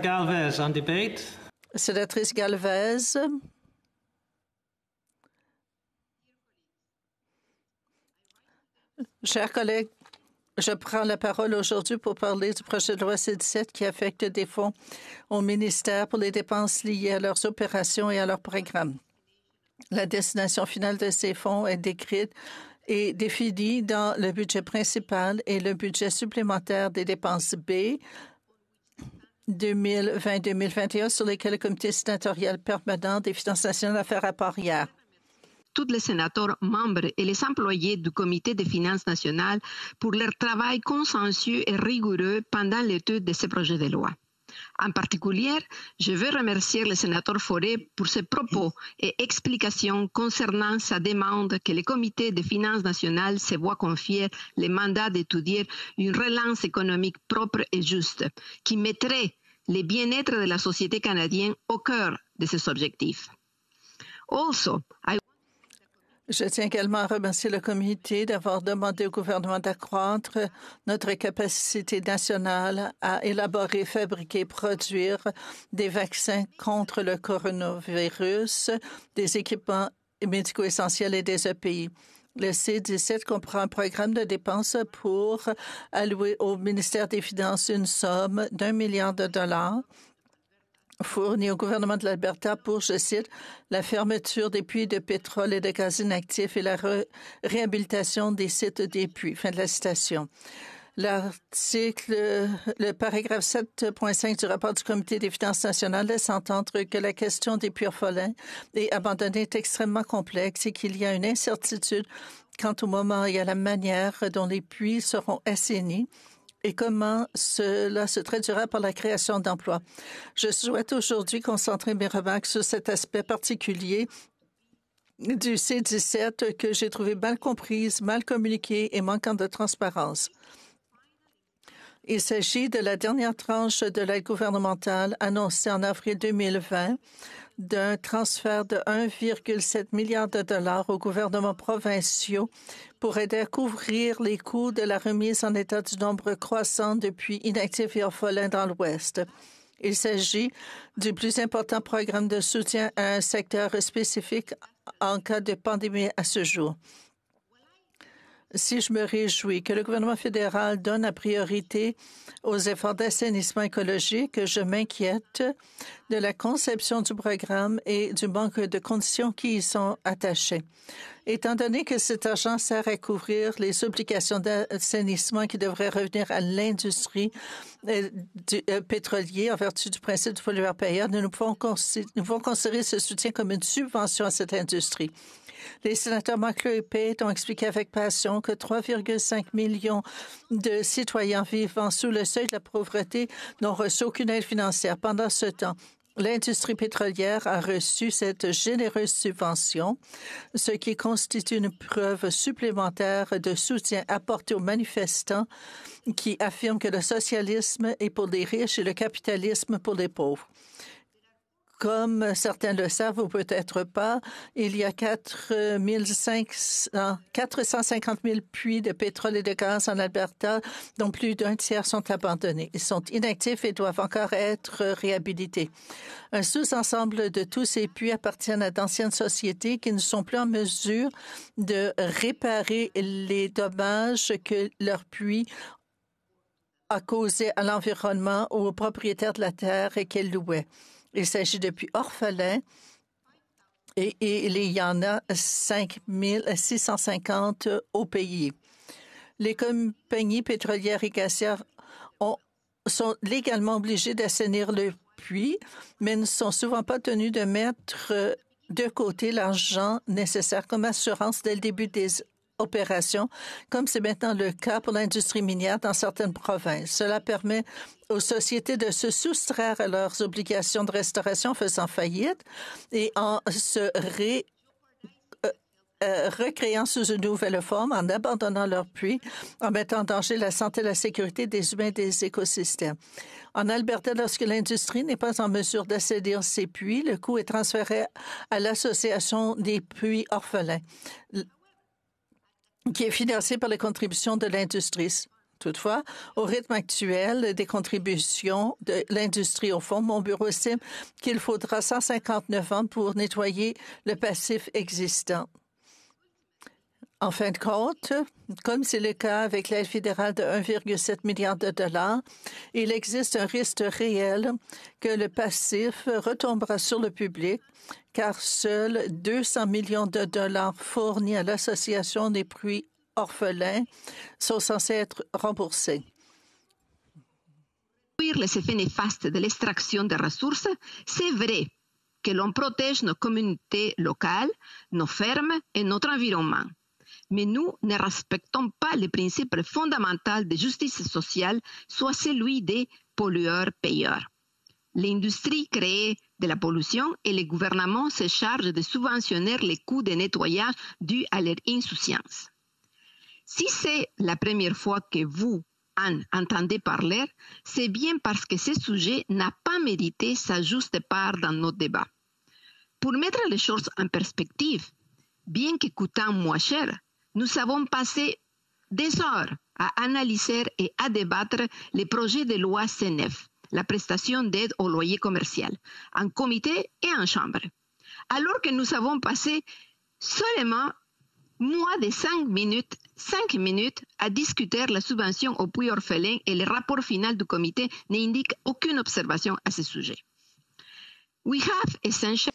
Galvez, Sénatrice Galvez. Chers collègues, je prends la parole aujourd'hui pour parler du projet de loi C-17 qui affecte des fonds au ministère pour les dépenses liées à leurs opérations et à leurs programmes. La destination finale de ces fonds est décrite et définie dans le budget principal et le budget supplémentaire des dépenses B 2020-2021 sur lesquels le comité sénatorial permanent des finances nationales a fait rapport hier tous les sénateurs membres et les employés du Comité des finances nationales pour leur travail consensueux et rigoureux pendant l'étude de ce projet de loi. En particulier, je veux remercier le sénateur Forêt pour ses propos et explications concernant sa demande que le comité des finances nationales se voit confier le mandat d'étudier une relance économique propre et juste qui mettrait le bien-être de la société canadienne au cœur de ses objectifs. Je tiens également à remercier le comité d'avoir demandé au gouvernement d'accroître notre capacité nationale à élaborer, fabriquer, produire des vaccins contre le coronavirus, des équipements médicaux essentiels et des EPI. Le C-17 comprend un programme de dépenses pour allouer au ministère des Finances une somme d'un milliard de dollars fourni au gouvernement de l'Alberta pour, je cite, la fermeture des puits de pétrole et de gaz inactifs et la réhabilitation des sites des puits. Fin de la citation. L'article, le paragraphe 7.5 du rapport du Comité des finances nationales laisse entendre que la question des puits orphelins et abandonnés est extrêmement complexe et qu'il y a une incertitude quant au moment et à la manière dont les puits seront assainis et comment cela se traduira par la création d'emplois. Je souhaite aujourd'hui concentrer mes remarques sur cet aspect particulier du C-17 que j'ai trouvé mal comprise, mal communiquée et manquant de transparence. Il s'agit de la dernière tranche de l'aide gouvernementale annoncée en avril 2020 d'un transfert de 1,7 milliard de dollars aux gouvernements provinciaux pour aider à couvrir les coûts de la remise en état du nombre croissant depuis inactifs et orphelins dans l'Ouest. Il s'agit du plus important programme de soutien à un secteur spécifique en cas de pandémie à ce jour si je me réjouis que le gouvernement fédéral donne la priorité aux efforts d'assainissement écologique, je m'inquiète de la conception du programme et du manque de conditions qui y sont attachées. Étant donné que cet argent sert à couvrir les obligations d'assainissement qui devraient revenir à l'industrie euh, euh, pétrolière en vertu du principe de pollueur-payeur, nous, pouvons, considérer ce soutien comme une subvention à cette industrie. Les sénateurs McClure et Pate ont expliqué avec passion que 3,5 millions de citoyens vivant sous le seuil de la pauvreté n'ont reçu aucune aide financière pendant ce temps. L'industrie pétrolière a reçu cette généreuse subvention, ce qui constitue une preuve supplémentaire de soutien apporté aux manifestants qui affirment que le socialisme est pour les riches et le capitalisme pour les pauvres. Comme certains le savent ou peut-être pas, il y a 450 000 puits de pétrole et de gaz en Alberta, dont plus d'un tiers sont abandonnés. Ils sont inactifs et doivent encore être réhabilités. Un sous-ensemble de tous ces puits appartiennent à d'anciennes sociétés qui ne sont plus en mesure de réparer les dommages que leur puits a causé à l'environnement ou aux propriétaires de la terre et qu'elles louaient. Il s'agit de puits orphelins et, il y en a 5 650 au pays. Les compagnies pétrolières et gazières sont légalement obligées d'assainir le puits, mais ne sont souvent pas tenues de mettre de côté l'argent nécessaire comme assurance dès le début des opération, comme c'est maintenant le cas pour l'industrie minière dans certaines provinces. Cela permet aux sociétés de se soustraire à leurs obligations de restauration en faisant faillite et en se euh, euh, recréant sous une nouvelle forme, en abandonnant leurs puits, en mettant en danger la santé et la sécurité des humains et des écosystèmes. En Alberta, lorsque l'industrie n'est pas en mesure à ses puits, le coût est transféré à l'Association des puits orphelins qui est financé par les contributions de l'industrie. Toutefois, au rythme actuel des contributions de l'industrie au fond, mon bureau estime qu'il faudra 159 ans pour nettoyer le passif existant. En fin de compte, comme c'est le cas avec l'aide fédérale de 1,7 milliard de dollars, il existe un risque réel que le passif retombera sur le public car seuls 200 millions de dollars fournis à l'Association des prix orphelins sont censés être remboursés les effets néfastes de l'extraction des ressources, c'est vrai que l'on protège nos communautés locales, nos fermes et notre environnement mais nous ne respectons pas le principe fondamental de justice sociale, soit celui des pollueurs-payeurs. L'industrie crée de la pollution et le gouvernement se charge de subventionner les coûts de nettoyage dus à leur insouciance. Si c'est la première fois que vous en entendez parler, c'est bien parce que ce sujet n'a pas mérité sa juste part dans nos débats. Pour mettre les choses en perspective, bien que coûtant moins cher, nous avons passé des heures à analyser et à débattre les projets de loi CNF, la prestation d'aide au loyer commercial, en comité et en chambre. Alors que nous avons passé seulement moins de cinq minutes, cinq minutes à discuter la subvention au puits orphelin et le rapport final du comité n'indique aucune observation à ce sujet. We have essentially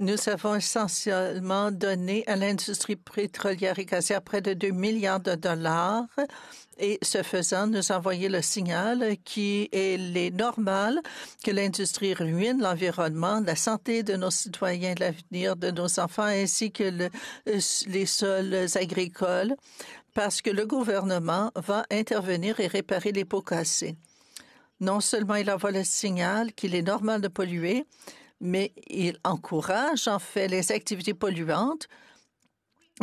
nous avons essentiellement donné à l'industrie pétrolière et gazière près de 2 milliards de dollars et ce faisant, nous envoyer le signal qu'il est normal que l'industrie ruine l'environnement, la santé de nos citoyens, l'avenir de nos enfants ainsi que les sols agricoles parce que le gouvernement va intervenir et réparer les pots cassés. Non seulement il envoie le signal qu'il est normal de polluer, mais il encourage en fait les activités polluantes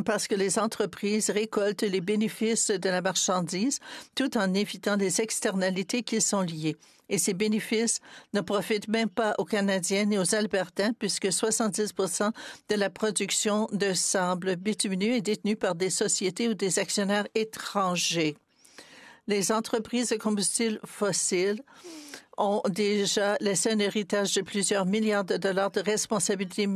parce que les entreprises récoltent les bénéfices de la marchandise tout en évitant les externalités qui sont liées. Et ces bénéfices ne profitent même pas aux Canadiens ni aux Albertains puisque 70% de la production de sable bitumineux est détenue par des sociétés ou des actionnaires étrangers. Les entreprises de combustibles fossiles ont déjà laissé un héritage de plusieurs milliards de dollars de responsabilités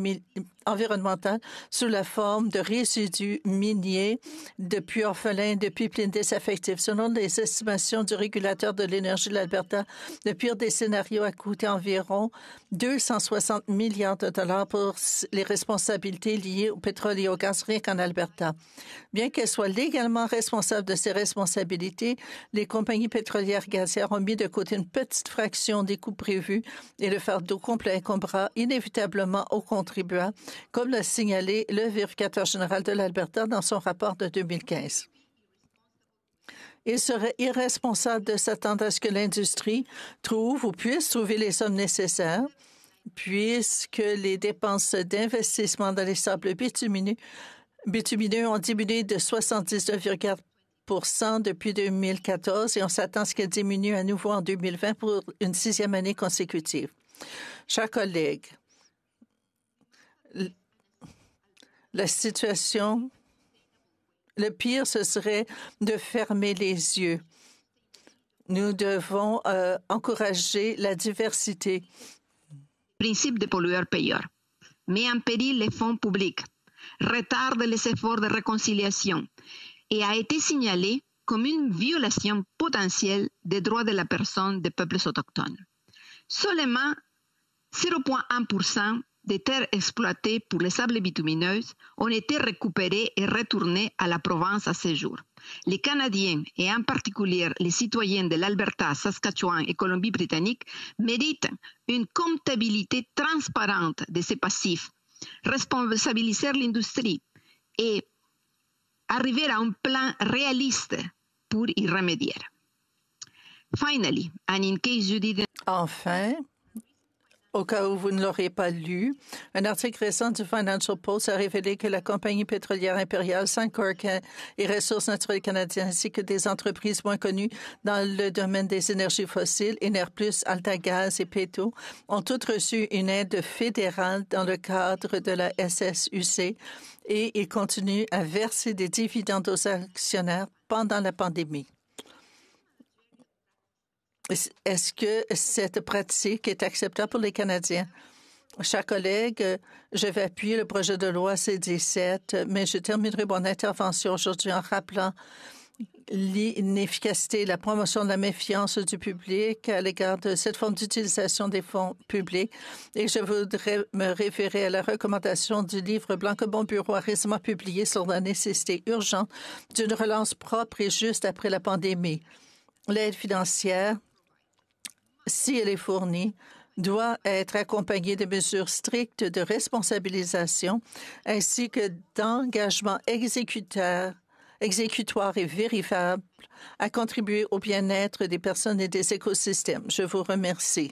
environnementales sous la forme de résidus miniers, de puits orphelins, depuis pipelines désaffectives. Selon les estimations du régulateur de l'énergie de l'Alberta, le pire des scénarios a coûté environ 260 milliards de dollars pour les responsabilités liées au pétrole et au gaz rien qu'en Alberta. Bien qu'elles soient légalement responsables de ces responsabilités, les compagnies pétrolières gazières ont mis de côté une petite fraction des coûts prévus et le fardeau complet incombera inévitablement aux contribuables, comme l'a signalé le vérificateur général de l'Alberta dans son rapport de 2015. Il serait irresponsable de s'attendre à ce que l'industrie trouve ou puisse trouver les sommes nécessaires puisque les dépenses d'investissement dans les sables bitumineux, bitumineux ont diminué de 79,4 depuis 2014 et on s'attend à ce qu'elle diminue à nouveau en 2020 pour une sixième année consécutive. Chers collègues, la situation, le pire, ce serait de fermer les yeux. Nous devons euh, encourager la diversité. Principe de pollueurs payeurs met en péril les fonds publics, retarde les efforts de réconciliation et a été signalé comme une violation potentielle des droits de la personne des peuples autochtones. Seulement 0,1% des terres exploitées pour les sables bitumineuses ont été récupérées et retournées à la province à ce jour. Les Canadiens, et en particulier les citoyens de l'Alberta, Saskatchewan et Colombie-Britannique, méritent une comptabilité transparente de ces passifs, responsabiliser l'industrie et arriver à un plan réaliste pour y remédier. Finally, and in case you didn't... Enfin, au cas où vous ne l'auriez pas lu, un article récent du Financial Post a révélé que la compagnie pétrolière impériale Suncor et Ressources naturelles canadiennes ainsi que des entreprises moins connues dans le domaine des énergies fossiles, Enerplus, Altagaz et Peto, ont toutes reçu une aide fédérale dans le cadre de la SSUC et ils continuent à verser des dividendes aux actionnaires pendant la pandémie. Est-ce que cette pratique est acceptable pour les Canadiens? Chers collègues, je vais appuyer le projet de loi C-17, mais je terminerai mon intervention aujourd'hui en rappelant l'inefficacité, et la promotion de la méfiance du public à l'égard de cette forme d'utilisation des fonds publics. Et je voudrais me référer à la recommandation du livre blanc que bon bureau a récemment publié sur la nécessité urgente d'une relance propre et juste après la pandémie. L'aide financière si elle est fournie, doit être accompagnée de mesures strictes de responsabilisation ainsi que d'engagements exécutoire et vérifiable à contribuer au bien-être des personnes et des écosystèmes. Je vous remercie.